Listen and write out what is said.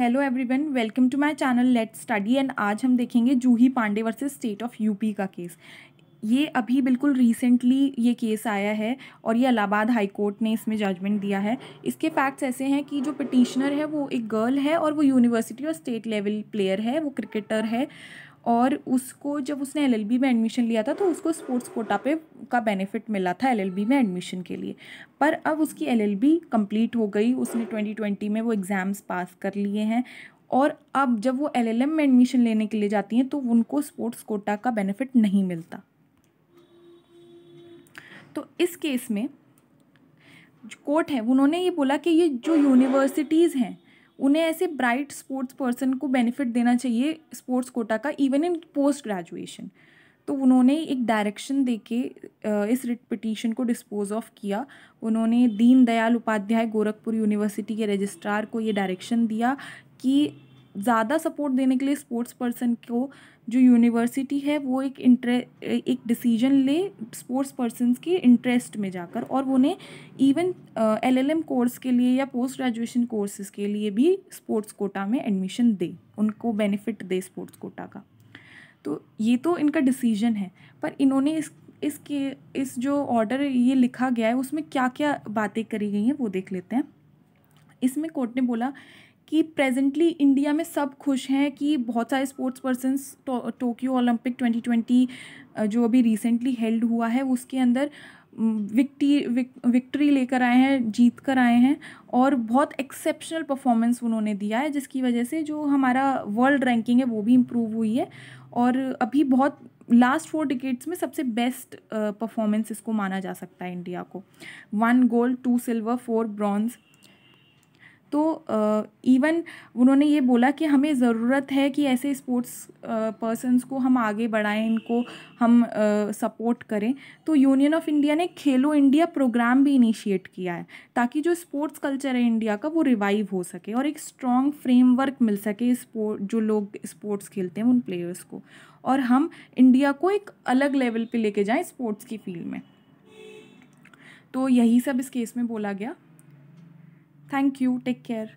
Hello everyone welcome to my channel let study and आज हम देखेंगे Juhi Pandey versus state of UP का case ये अभी बिल्कुल रिसेंटली ये केस आया है और ये इलाहाबाद हाई कोर्ट ने इसमें जजमेंट दिया है इसके फैक्ट्स ऐसे हैं कि जो पटिशनर है वो एक गर्ल है और वो यूनिवर्सिटी और स्टेट लेवल प्लेयर है वो क्रिकेटर है और उसको जब उसने एलएलबी में एडमिशन लिया था तो उसको स्पोर्ट्स कोटा पे का बेनिफिट मिला था एलएलबी में एडमिशन के लिए पर अब उसकी एलएलबी कंप्लीट हो गई उसने ट्वेंटी ट्वेंटी में वो एग्ज़ाम्स पास कर लिए हैं और अब जब वो एलएलएम में एडमिशन लेने के लिए जाती हैं तो उनको स्पोर्ट्स कोटा का बेनिफिट नहीं मिलता तो इस केस में कोर्ट है उन्होंने ये बोला कि ये जो यूनिवर्सिटीज़ हैं उन्हें ऐसे ब्राइट स्पोर्ट्स पर्सन को बेनिफिट देना चाहिए स्पोर्ट्स कोटा का इवन इन पोस्ट ग्रेजुएशन तो उन्होंने एक डायरेक्शन देके इस रिट पिटीशन को डिस्पोज ऑफ किया उन्होंने दीनदयाल उपाध्याय गोरखपुर यूनिवर्सिटी के रजिस्ट्रार को ये डायरेक्शन दिया कि ज़्यादा सपोर्ट देने के लिए स्पोर्ट्स पर्सन को जो यूनिवर्सिटी है वो एक इंटरे एक डिसीजन ले स्पोर्ट्स पर्सन के इंटरेस्ट में जाकर और उन्हें इवन एलएलएम कोर्स के लिए या पोस्ट ग्रेजुएशन कोर्सेज के लिए भी स्पोर्ट्स कोटा में एडमिशन दे उनको बेनिफिट दे स्पोर्ट्स कोटा का तो ये तो इनका डिसीजन है पर इन्होंने इस इसके इस जो ऑर्डर ये लिखा गया है उसमें क्या क्या बातें करी गई हैं वो देख लेते हैं इसमें कोर्ट ने बोला कि प्रेजेंटली इंडिया में सब खुश हैं कि बहुत सारे स्पोर्ट्स पर्सन टोक्यो ओलंपिक 2020 जो अभी रिसेंटली हेल्ड हुआ है उसके अंदर विक्टी विक, विक्ट्री लेकर आए हैं जीत कर आए हैं और बहुत एक्सेप्शनल परफॉर्मेंस उन्होंने दिया है जिसकी वजह से जो हमारा वर्ल्ड रैंकिंग है वो भी इम्प्रूव हुई है और अभी बहुत लास्ट फोर डिकेट्स में सबसे बेस्ट परफॉर्मेंस इसको माना जा सकता है इंडिया को one gold two silver four bronze तो इवन उन्होंने ये बोला कि हमें ज़रूरत है कि ऐसे स्पोर्ट्स पर्सनस को हम आगे बढ़ाएं इनको हम सपोर्ट करें तो यूनियन ऑफ इंडिया ने खेलो इंडिया प्रोग्राम भी इनिशिएट किया है ताकि जो स्पोर्ट्स कल्चर है इंडिया का वो रिवाइव हो सके और एक स्ट्रॉन्ग फ्रेमवर्क मिल सके स्पोर्ट जो लोग स्पोर्ट्स खेलते हैं उन प्लेयर्स को और हम इंडिया को एक अलग लेवल पे लेके जाएं स्पोर्ट्स की फील्ड में तो यही सब इस केस में बोला गया Thank you. Take care.